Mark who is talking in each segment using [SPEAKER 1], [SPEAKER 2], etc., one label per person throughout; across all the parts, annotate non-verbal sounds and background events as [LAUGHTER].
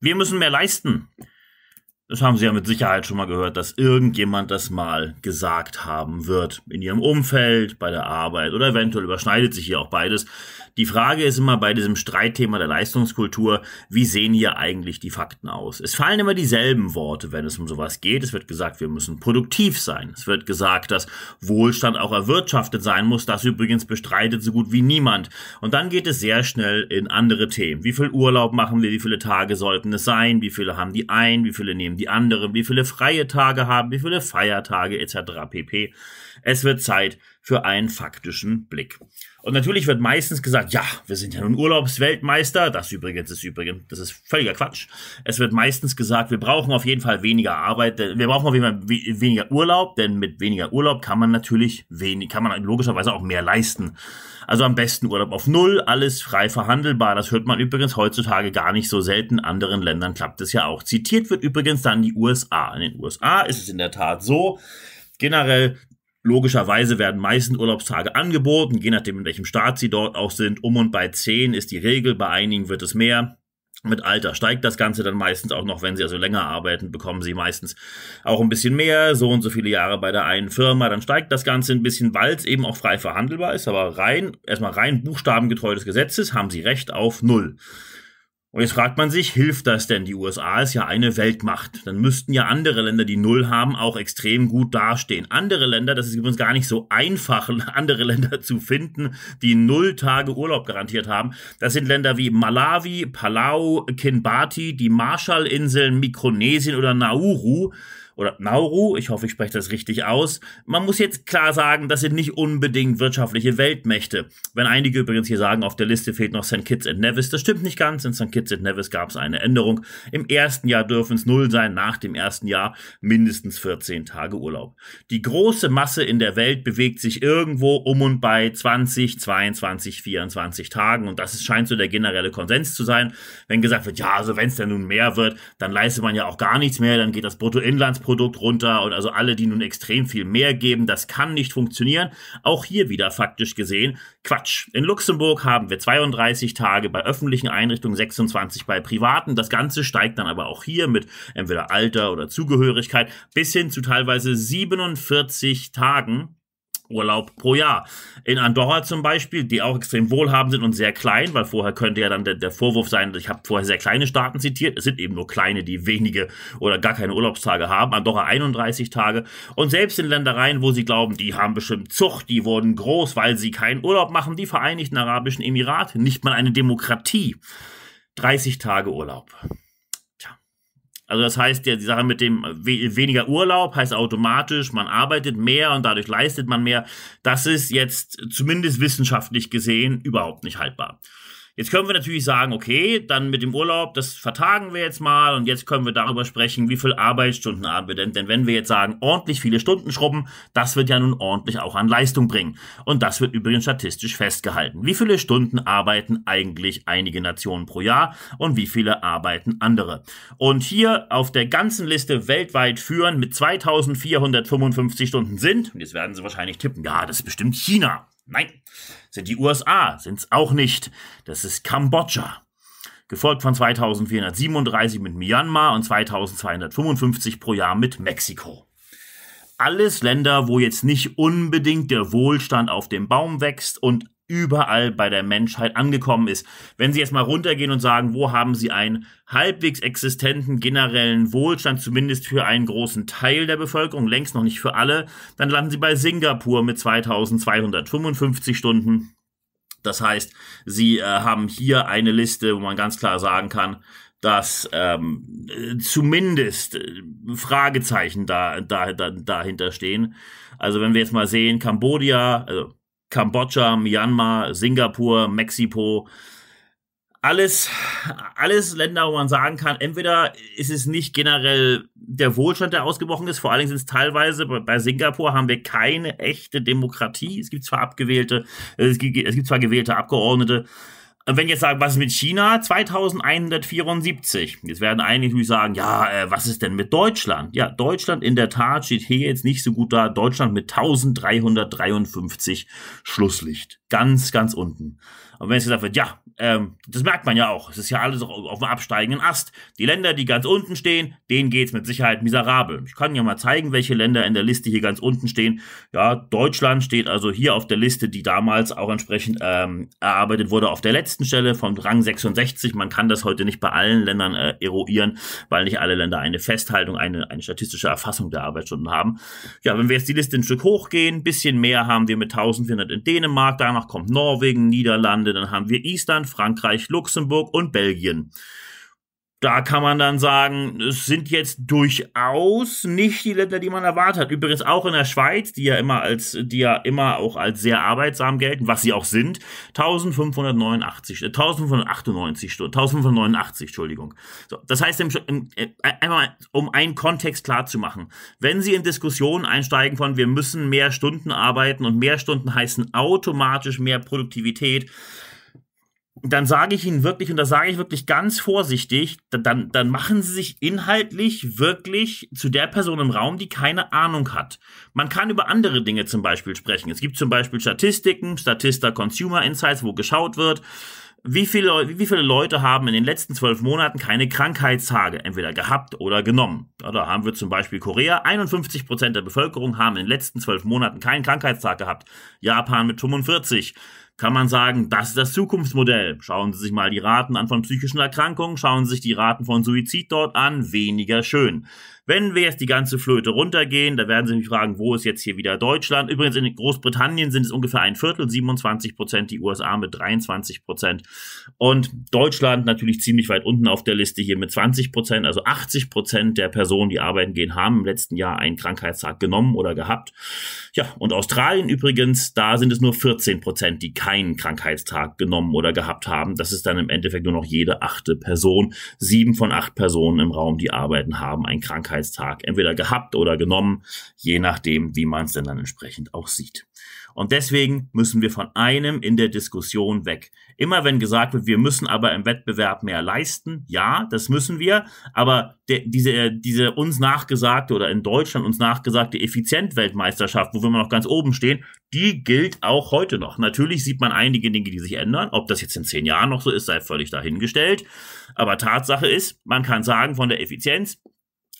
[SPEAKER 1] Wir müssen mehr leisten. Das haben Sie ja mit Sicherheit schon mal gehört, dass irgendjemand das mal gesagt haben wird. In Ihrem Umfeld, bei der Arbeit oder eventuell überschneidet sich hier auch beides. Die Frage ist immer bei diesem Streitthema der Leistungskultur, wie sehen hier eigentlich die Fakten aus? Es fallen immer dieselben Worte, wenn es um sowas geht. Es wird gesagt, wir müssen produktiv sein. Es wird gesagt, dass Wohlstand auch erwirtschaftet sein muss. Das übrigens bestreitet so gut wie niemand. Und dann geht es sehr schnell in andere Themen. Wie viel Urlaub machen wir? Wie viele Tage sollten es sein? Wie viele haben die ein? Wie viele nehmen die anderen, wie viele freie Tage haben, wie viele Feiertage etc. pp. Es wird Zeit, für einen faktischen Blick. Und natürlich wird meistens gesagt, ja, wir sind ja nun Urlaubsweltmeister. Das übrigens ist übrigens, das ist völliger Quatsch. Es wird meistens gesagt, wir brauchen auf jeden Fall weniger Arbeit, wir brauchen auf jeden Fall weniger Urlaub, denn mit weniger Urlaub kann man natürlich wenig, kann man logischerweise auch mehr leisten. Also am besten Urlaub auf Null, alles frei verhandelbar. Das hört man übrigens heutzutage gar nicht so selten. Anderen Ländern klappt es ja auch. Zitiert wird übrigens dann die USA. In den USA ist es in der Tat so, generell Logischerweise werden meistens Urlaubstage angeboten, je nachdem in welchem Staat sie dort auch sind. Um und bei 10 ist die Regel, bei einigen wird es mehr. Mit Alter steigt das Ganze dann meistens auch noch, wenn sie also länger arbeiten, bekommen sie meistens auch ein bisschen mehr, so und so viele Jahre bei der einen Firma, dann steigt das Ganze ein bisschen, weil es eben auch frei verhandelbar ist, aber rein, erstmal rein buchstabengetreu des Gesetzes haben sie Recht auf Null. Und jetzt fragt man sich, hilft das denn? Die USA ist ja eine Weltmacht. Dann müssten ja andere Länder, die Null haben, auch extrem gut dastehen. Andere Länder, das ist übrigens gar nicht so einfach, [LAUGHS] andere Länder zu finden, die Null Tage Urlaub garantiert haben. Das sind Länder wie Malawi, Palau, Kinbati, die Marshallinseln, Mikronesien oder Nauru oder Nauru, ich hoffe, ich spreche das richtig aus. Man muss jetzt klar sagen, das sind nicht unbedingt wirtschaftliche Weltmächte. Wenn einige übrigens hier sagen, auf der Liste fehlt noch St. Kitts and Nevis, das stimmt nicht ganz. In St. Kitts and Nevis gab es eine Änderung. Im ersten Jahr dürfen es null sein, nach dem ersten Jahr mindestens 14 Tage Urlaub. Die große Masse in der Welt bewegt sich irgendwo um und bei 20, 22, 24 Tagen und das scheint so der generelle Konsens zu sein. Wenn gesagt wird, ja, also wenn es denn nun mehr wird, dann leistet man ja auch gar nichts mehr, dann geht das Bruttoinlandsprodukt Produkt runter und also alle, die nun extrem viel mehr geben, das kann nicht funktionieren. Auch hier wieder faktisch gesehen Quatsch. In Luxemburg haben wir 32 Tage bei öffentlichen Einrichtungen, 26 bei privaten. Das Ganze steigt dann aber auch hier mit entweder Alter oder Zugehörigkeit bis hin zu teilweise 47 Tagen Urlaub pro Jahr. In Andorra zum Beispiel, die auch extrem wohlhabend sind und sehr klein, weil vorher könnte ja dann der, der Vorwurf sein, ich habe vorher sehr kleine Staaten zitiert. Es sind eben nur kleine, die wenige oder gar keine Urlaubstage haben. Andorra 31 Tage. Und selbst in Ländereien, wo sie glauben, die haben bestimmt Zucht, die wurden groß, weil sie keinen Urlaub machen, die Vereinigten Arabischen Emirate, nicht mal eine Demokratie. 30 Tage Urlaub. Also das heißt ja, die Sache mit dem weniger Urlaub heißt automatisch, man arbeitet mehr und dadurch leistet man mehr. Das ist jetzt zumindest wissenschaftlich gesehen überhaupt nicht haltbar. Jetzt können wir natürlich sagen, okay, dann mit dem Urlaub, das vertagen wir jetzt mal und jetzt können wir darüber sprechen, wie viel Arbeitsstunden haben wir denn? Denn wenn wir jetzt sagen, ordentlich viele Stunden schrubben, das wird ja nun ordentlich auch an Leistung bringen. Und das wird übrigens statistisch festgehalten. Wie viele Stunden arbeiten eigentlich einige Nationen pro Jahr und wie viele arbeiten andere? Und hier auf der ganzen Liste weltweit führen mit 2455 Stunden sind, und jetzt werden Sie wahrscheinlich tippen, ja, das ist bestimmt China. Nein. Sind die USA? Sind es auch nicht. Das ist Kambodscha. Gefolgt von 2437 mit Myanmar und 2255 pro Jahr mit Mexiko. Alles Länder, wo jetzt nicht unbedingt der Wohlstand auf dem Baum wächst und überall bei der Menschheit angekommen ist. Wenn Sie jetzt mal runtergehen und sagen, wo haben Sie einen halbwegs existenten generellen Wohlstand, zumindest für einen großen Teil der Bevölkerung, längst noch nicht für alle, dann landen Sie bei Singapur mit 2255 Stunden. Das heißt, Sie äh, haben hier eine Liste, wo man ganz klar sagen kann, dass ähm, zumindest äh, Fragezeichen da, da, da, dahinter stehen. Also wenn wir jetzt mal sehen, Kambodscha, also Kambodscha, Myanmar, Singapur, Mexiko. Alles, alles Länder, wo man sagen kann, entweder ist es nicht generell der Wohlstand, der ausgebrochen ist, vor allen Dingen sind es teilweise, bei Singapur haben wir keine echte Demokratie. Es gibt zwar abgewählte, es gibt, es gibt zwar gewählte Abgeordnete, wenn wenn jetzt sagen, was ist mit China? 2174. Jetzt werden einige natürlich sagen, ja, äh, was ist denn mit Deutschland? Ja, Deutschland in der Tat steht hier jetzt nicht so gut da. Deutschland mit 1353 Schlusslicht. Ganz, ganz unten. Und wenn es gesagt wird, ja, ähm, das merkt man ja auch, es ist ja alles auf, auf dem absteigenden Ast. Die Länder, die ganz unten stehen, denen geht es mit Sicherheit miserabel. Ich kann ja mal zeigen, welche Länder in der Liste hier ganz unten stehen. Ja, Deutschland steht also hier auf der Liste, die damals auch entsprechend ähm, erarbeitet wurde, auf der letzten Stelle vom Rang 66. Man kann das heute nicht bei allen Ländern äh, eruieren, weil nicht alle Länder eine Festhaltung, eine, eine statistische Erfassung der Arbeitsstunden haben. Ja, wenn wir jetzt die Liste ein Stück hochgehen, ein bisschen mehr haben wir mit 1400 in Dänemark, danach kommt Norwegen, Niederlande, Niederlande, dann haben wir Island, Frankreich, Luxemburg und Belgien da kann man dann sagen, es sind jetzt durchaus nicht die Länder, die man erwartet hat. Übrigens auch in der Schweiz, die ja immer als, die ja immer auch als sehr arbeitsam gelten, was sie auch sind, 1589, 1598 äh, Stunden, 1589, Entschuldigung. So, das heißt, im, im, äh, einmal, um einen Kontext klar zu machen, wenn Sie in Diskussionen einsteigen von, wir müssen mehr Stunden arbeiten und mehr Stunden heißen automatisch mehr Produktivität, dann sage ich Ihnen wirklich, und das sage ich wirklich ganz vorsichtig, dann, dann machen Sie sich inhaltlich wirklich zu der Person im Raum, die keine Ahnung hat. Man kann über andere Dinge zum Beispiel sprechen. Es gibt zum Beispiel Statistiken, Statista Consumer Insights, wo geschaut wird, wie viele, wie viele Leute haben in den letzten zwölf Monaten keine Krankheitstage entweder gehabt oder genommen? Da haben wir zum Beispiel Korea. 51 der Bevölkerung haben in den letzten zwölf Monaten keinen Krankheitstag gehabt. Japan mit 45 kann man sagen, das ist das Zukunftsmodell. Schauen Sie sich mal die Raten an von psychischen Erkrankungen, schauen Sie sich die Raten von Suizid dort an, weniger schön. Wenn wir jetzt die ganze Flöte runtergehen, da werden Sie mich fragen, wo ist jetzt hier wieder Deutschland? Übrigens in Großbritannien sind es ungefähr ein Viertel, 27 Prozent, die USA mit 23 Prozent und Deutschland natürlich ziemlich weit unten auf der Liste hier mit 20 Prozent, also 80 Prozent der Personen, die arbeiten gehen, haben im letzten Jahr einen Krankheitstag genommen oder gehabt. Ja, und Australien übrigens, da sind es nur 14 Prozent, die keinen Krankheitstag genommen oder gehabt haben. Das ist dann im Endeffekt nur noch jede achte Person. Sieben von acht Personen im Raum, die arbeiten, haben einen Krankheitstag Dankbarkeitstag entweder gehabt oder genommen, je nachdem, wie man es denn dann entsprechend auch sieht. Und deswegen müssen wir von einem in der Diskussion weg. Immer wenn gesagt wird, wir müssen aber im Wettbewerb mehr leisten, ja, das müssen wir, aber der, diese, diese uns nachgesagte oder in Deutschland uns nachgesagte Effizientweltmeisterschaft, wo wir immer noch ganz oben stehen, die gilt auch heute noch. Natürlich sieht man einige Dinge, die sich ändern. Ob das jetzt in zehn Jahren noch so ist, sei völlig dahingestellt. Aber Tatsache ist, man kann sagen, von der Effizienz,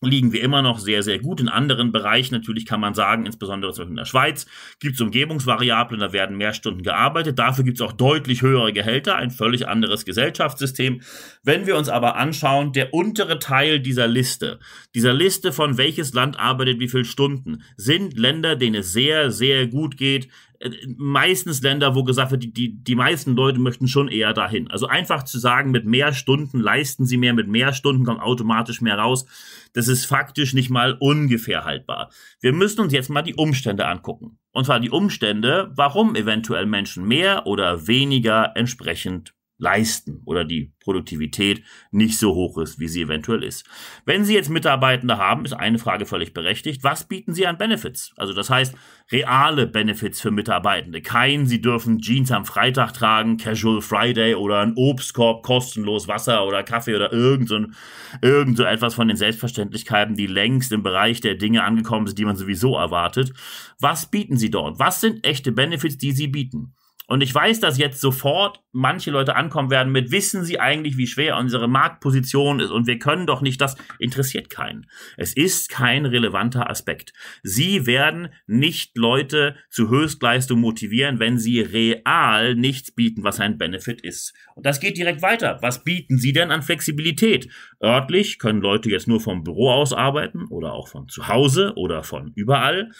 [SPEAKER 1] liegen wir immer noch sehr, sehr gut. In anderen Bereichen natürlich kann man sagen, insbesondere in der Schweiz, gibt es Umgebungsvariablen, da werden mehr Stunden gearbeitet. Dafür gibt es auch deutlich höhere Gehälter, ein völlig anderes Gesellschaftssystem. Wenn wir uns aber anschauen, der untere Teil dieser Liste, dieser Liste von welches Land arbeitet wie viele Stunden, sind Länder, denen es sehr, sehr gut geht, äh, meistens Länder, wo gesagt wird, die, die, die meisten Leute möchten schon eher dahin. Also einfach zu sagen, mit mehr Stunden leisten sie mehr, mit mehr Stunden kommt automatisch mehr raus, das ist faktisch nicht mal ungefähr haltbar. Wir müssen uns jetzt mal die Umstände angucken. Und zwar die Umstände, warum eventuell Menschen mehr oder weniger entsprechend leisten oder die Produktivität nicht so hoch ist, wie sie eventuell ist. Wenn Sie jetzt Mitarbeitende haben, ist eine Frage völlig berechtigt. Was bieten Sie an Benefits? Also das heißt, reale Benefits für Mitarbeitende. Kein, Sie dürfen Jeans am Freitag tragen, Casual Friday oder ein Obstkorb, kostenlos Wasser oder Kaffee oder irgend so, ein, irgend so etwas von den Selbstverständlichkeiten, die längst im Bereich der Dinge angekommen sind, die man sowieso erwartet. Was bieten Sie dort? Was sind echte Benefits, die Sie bieten? Und ich weiß, dass jetzt sofort manche Leute ankommen werden mit, wissen Sie eigentlich, wie schwer unsere Marktposition ist und wir können doch nicht, das interessiert keinen. Es ist kein relevanter Aspekt. Sie werden nicht Leute zu Höchstleistung motivieren, wenn sie real nichts bieten, was ein Benefit ist. Und das geht direkt weiter. Was bieten Sie denn an Flexibilität? Örtlich können Leute jetzt nur vom Büro aus arbeiten oder auch von zu Hause oder von überall.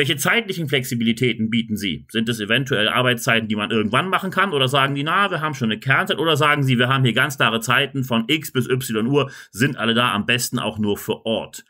[SPEAKER 1] Welche zeitlichen Flexibilitäten bieten Sie? Sind es eventuell Arbeitszeiten, die man irgendwann machen kann? Oder sagen die, na, wir haben schon eine Kernzeit? Oder sagen Sie, wir haben hier ganz klare Zeiten von X bis Y Uhr, sind alle da am besten auch nur vor Ort?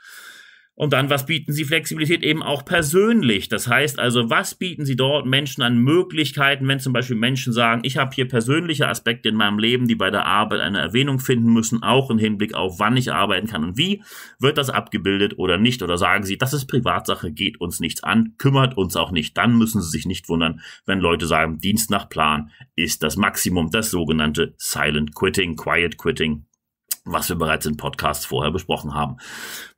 [SPEAKER 1] Und dann, was bieten Sie Flexibilität eben auch persönlich? Das heißt also, was bieten Sie dort Menschen an Möglichkeiten, wenn zum Beispiel Menschen sagen, ich habe hier persönliche Aspekte in meinem Leben, die bei der Arbeit eine Erwähnung finden müssen, auch im Hinblick auf, wann ich arbeiten kann und wie, wird das abgebildet oder nicht? Oder sagen Sie, das ist Privatsache, geht uns nichts an, kümmert uns auch nicht. Dann müssen Sie sich nicht wundern, wenn Leute sagen, Dienst nach Plan ist das Maximum, das sogenannte Silent Quitting, Quiet Quitting, was wir bereits in Podcasts vorher besprochen haben.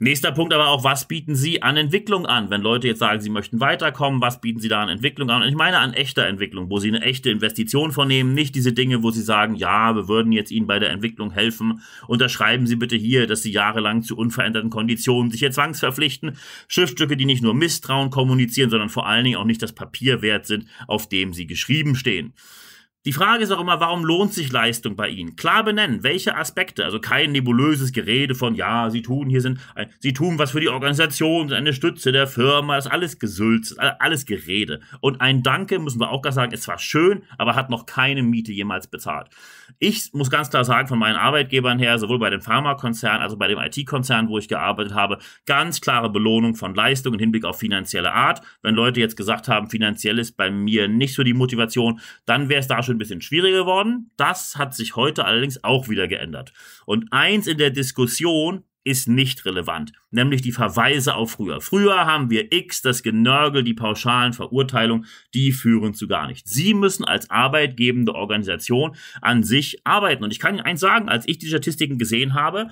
[SPEAKER 1] Nächster Punkt aber auch, was bieten Sie an Entwicklung an? Wenn Leute jetzt sagen, sie möchten weiterkommen, was bieten Sie da an Entwicklung an? Und ich meine an echter Entwicklung, wo Sie eine echte Investition vornehmen, nicht diese Dinge, wo Sie sagen, ja, wir würden jetzt Ihnen bei der Entwicklung helfen, unterschreiben Sie bitte hier, dass Sie jahrelang zu unveränderten Konditionen sich hier zwangsverpflichten. Schriftstücke, die nicht nur Misstrauen kommunizieren, sondern vor allen Dingen auch nicht das Papier wert sind, auf dem sie geschrieben stehen. Die Frage ist auch immer, warum lohnt sich Leistung bei Ihnen? Klar benennen, welche Aspekte, also kein nebulöses Gerede von, ja, Sie tun hier sind, äh, Sie tun was für die Organisation, sind eine Stütze der Firma, das ist alles Gesülz, äh, alles Gerede. Und ein Danke, müssen wir auch gar sagen, ist zwar schön, aber hat noch keine Miete jemals bezahlt. Ich muss ganz klar sagen, von meinen Arbeitgebern her, sowohl bei dem Pharmakonzern, als auch bei dem IT-Konzern, wo ich gearbeitet habe, ganz klare Belohnung von Leistung im Hinblick auf finanzielle Art. Wenn Leute jetzt gesagt haben, finanziell ist bei mir nicht so die Motivation, dann wäre es da schon ein bisschen schwieriger geworden. Das hat sich heute allerdings auch wieder geändert. Und eins in der Diskussion ist nicht relevant, nämlich die Verweise auf früher. Früher haben wir X, das Genörgel, die pauschalen Verurteilungen, die führen zu gar nichts. Sie müssen als arbeitgebende Organisation an sich arbeiten. Und ich kann Ihnen eins sagen, als ich die Statistiken gesehen habe,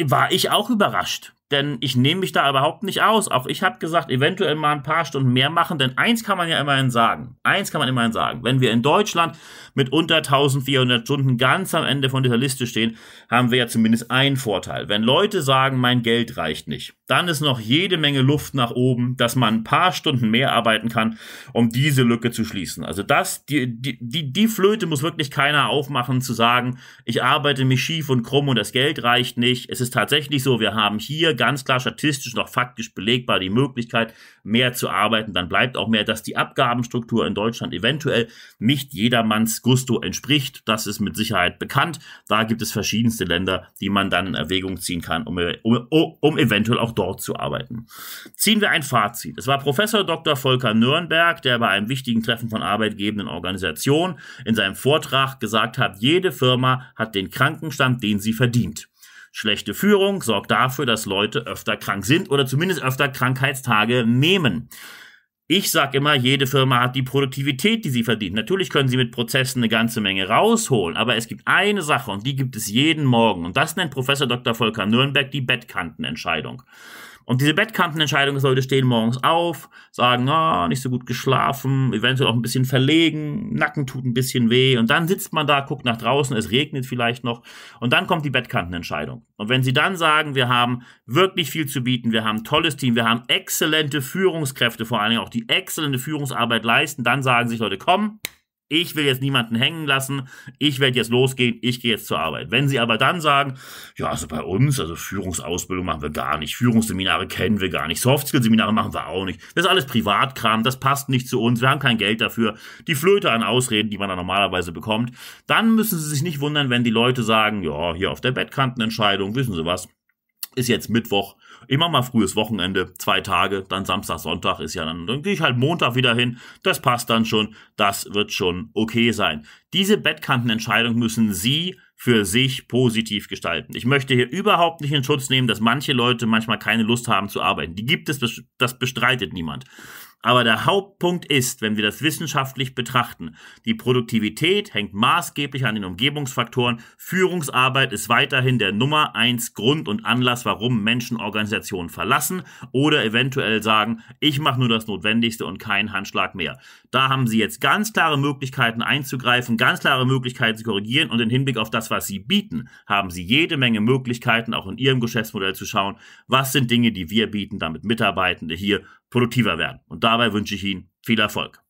[SPEAKER 1] war ich auch überrascht denn ich nehme mich da überhaupt nicht aus. Auch ich habe gesagt, eventuell mal ein paar Stunden mehr machen, denn eins kann man ja immerhin sagen. Eins kann man immerhin sagen. Wenn wir in Deutschland mit unter 1400 Stunden ganz am Ende von dieser Liste stehen, haben wir ja zumindest einen Vorteil. Wenn Leute sagen, mein Geld reicht nicht, dann ist noch jede Menge Luft nach oben, dass man ein paar Stunden mehr arbeiten kann, um diese Lücke zu schließen. Also das, die, die, die, Flöte muss wirklich keiner aufmachen, zu sagen, ich arbeite mich schief und krumm und das Geld reicht nicht. Es ist tatsächlich so, wir haben hier ganz klar statistisch noch faktisch belegbar die Möglichkeit, mehr zu arbeiten. Dann bleibt auch mehr, dass die Abgabenstruktur in Deutschland eventuell nicht jedermanns Gusto entspricht. Das ist mit Sicherheit bekannt. Da gibt es verschiedenste Länder, die man dann in Erwägung ziehen kann, um, um, um eventuell auch dort zu arbeiten. Ziehen wir ein Fazit. Es war Professor Dr. Volker Nürnberg, der bei einem wichtigen Treffen von arbeitgebenden Organisationen in seinem Vortrag gesagt hat, jede Firma hat den Krankenstand, den sie verdient. Schlechte Führung sorgt dafür, dass Leute öfter krank sind oder zumindest öfter Krankheitstage nehmen. Ich sage immer, jede Firma hat die Produktivität, die sie verdient. Natürlich können sie mit Prozessen eine ganze Menge rausholen, aber es gibt eine Sache und die gibt es jeden Morgen. Und das nennt Professor Dr. Volker Nürnberg die Bettkantenentscheidung. Und diese Bettkantenentscheidung ist Leute stehen morgens auf, sagen, oh, nicht so gut geschlafen, eventuell auch ein bisschen verlegen, Nacken tut ein bisschen weh und dann sitzt man da, guckt nach draußen, es regnet vielleicht noch und dann kommt die Bettkantenentscheidung. Und wenn sie dann sagen, wir haben wirklich viel zu bieten, wir haben ein tolles Team, wir haben exzellente Führungskräfte, vor allen Dingen auch die exzellente Führungsarbeit leisten, dann sagen sich Leute, komm, ich will jetzt niemanden hängen lassen. Ich werde jetzt losgehen. Ich gehe jetzt zur Arbeit. Wenn sie aber dann sagen, ja, also bei uns, also Führungsausbildung machen wir gar nicht. Führungsseminare kennen wir gar nicht. Softskill-Seminare machen wir auch nicht. Das ist alles Privatkram. Das passt nicht zu uns. Wir haben kein Geld dafür. Die Flöte an Ausreden, die man da normalerweise bekommt. Dann müssen sie sich nicht wundern, wenn die Leute sagen, ja, hier auf der Bettkantenentscheidung, wissen Sie was, ist jetzt Mittwoch, immer mal frühes Wochenende, zwei Tage, dann Samstag, Sonntag ist ja dann, dann gehe ich halt Montag wieder hin, das passt dann schon, das wird schon okay sein. Diese Bettkantenentscheidung müssen Sie für sich positiv gestalten. Ich möchte hier überhaupt nicht in Schutz nehmen, dass manche Leute manchmal keine Lust haben zu arbeiten. Die gibt es, das bestreitet niemand. Aber der Hauptpunkt ist, wenn wir das wissenschaftlich betrachten, die Produktivität hängt maßgeblich an den Umgebungsfaktoren. Führungsarbeit ist weiterhin der Nummer eins Grund und Anlass, warum Menschen Organisationen verlassen oder eventuell sagen, ich mache nur das Notwendigste und keinen Handschlag mehr. Da haben Sie jetzt ganz klare Möglichkeiten einzugreifen, ganz klare Möglichkeiten zu korrigieren und im Hinblick auf das, was Sie bieten, haben Sie jede Menge Möglichkeiten, auch in Ihrem Geschäftsmodell zu schauen, was sind Dinge, die wir bieten, damit Mitarbeitende hier produktiver werden. Und dabei wünsche ich Ihnen viel Erfolg.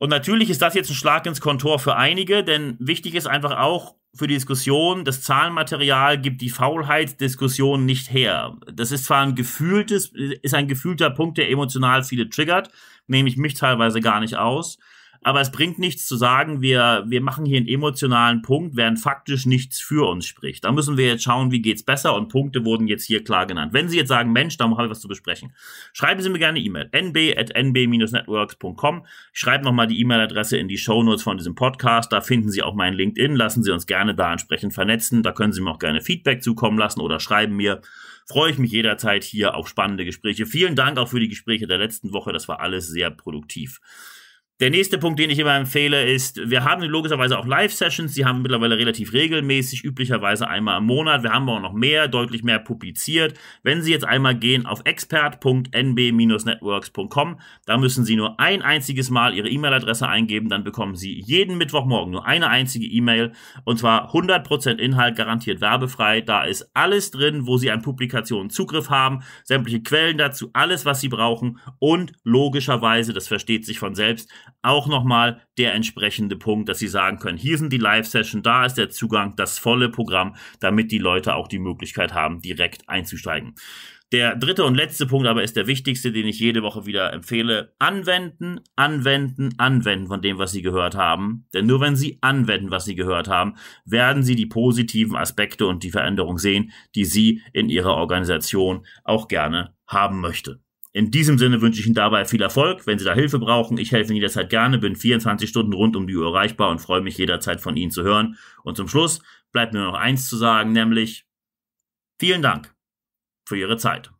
[SPEAKER 1] Und natürlich ist das jetzt ein Schlag ins Kontor für einige, denn wichtig ist einfach auch für die Diskussion, das Zahlenmaterial gibt die Faulheitsdiskussion nicht her. Das ist zwar ein gefühltes, ist ein gefühlter Punkt, der emotional viele triggert, nehme ich mich teilweise gar nicht aus. Aber es bringt nichts zu sagen, wir, wir machen hier einen emotionalen Punkt, während faktisch nichts für uns spricht. Da müssen wir jetzt schauen, wie geht's besser und Punkte wurden jetzt hier klar genannt. Wenn Sie jetzt sagen, Mensch, da habe ich was zu besprechen, schreiben Sie mir gerne E-Mail. nb.nb-networks.com. Ich schreibe nochmal die E-Mail-Adresse in die Show Notes von diesem Podcast. Da finden Sie auch meinen LinkedIn. Lassen Sie uns gerne da entsprechend vernetzen. Da können Sie mir auch gerne Feedback zukommen lassen oder schreiben mir. Freue ich mich jederzeit hier auf spannende Gespräche. Vielen Dank auch für die Gespräche der letzten Woche. Das war alles sehr produktiv. Der nächste Punkt, den ich immer empfehle, ist, wir haben logischerweise auch Live-Sessions, die haben mittlerweile relativ regelmäßig, üblicherweise einmal im Monat. Wir haben auch noch mehr, deutlich mehr publiziert. Wenn Sie jetzt einmal gehen auf expert.nb-networks.com, da müssen Sie nur ein einziges Mal Ihre E-Mail-Adresse eingeben, dann bekommen Sie jeden Mittwochmorgen nur eine einzige E-Mail und zwar 100% Inhalt, garantiert werbefrei. Da ist alles drin, wo Sie an Publikationen Zugriff haben, sämtliche Quellen dazu, alles, was Sie brauchen und logischerweise, das versteht sich von selbst, auch nochmal der entsprechende Punkt, dass sie sagen können, hier sind die Live-Session, da ist der Zugang, das volle Programm, damit die Leute auch die Möglichkeit haben, direkt einzusteigen. Der dritte und letzte Punkt aber ist der wichtigste, den ich jede Woche wieder empfehle. Anwenden, anwenden, anwenden von dem, was Sie gehört haben. Denn nur wenn Sie anwenden, was Sie gehört haben, werden Sie die positiven Aspekte und die Veränderung sehen, die Sie in Ihrer Organisation auch gerne haben möchten. In diesem Sinne wünsche ich Ihnen dabei viel Erfolg. Wenn Sie da Hilfe brauchen, ich helfe Ihnen jederzeit gerne, bin 24 Stunden rund um die Uhr erreichbar und freue mich jederzeit von Ihnen zu hören. Und zum Schluss bleibt mir noch eins zu sagen, nämlich vielen Dank für Ihre Zeit.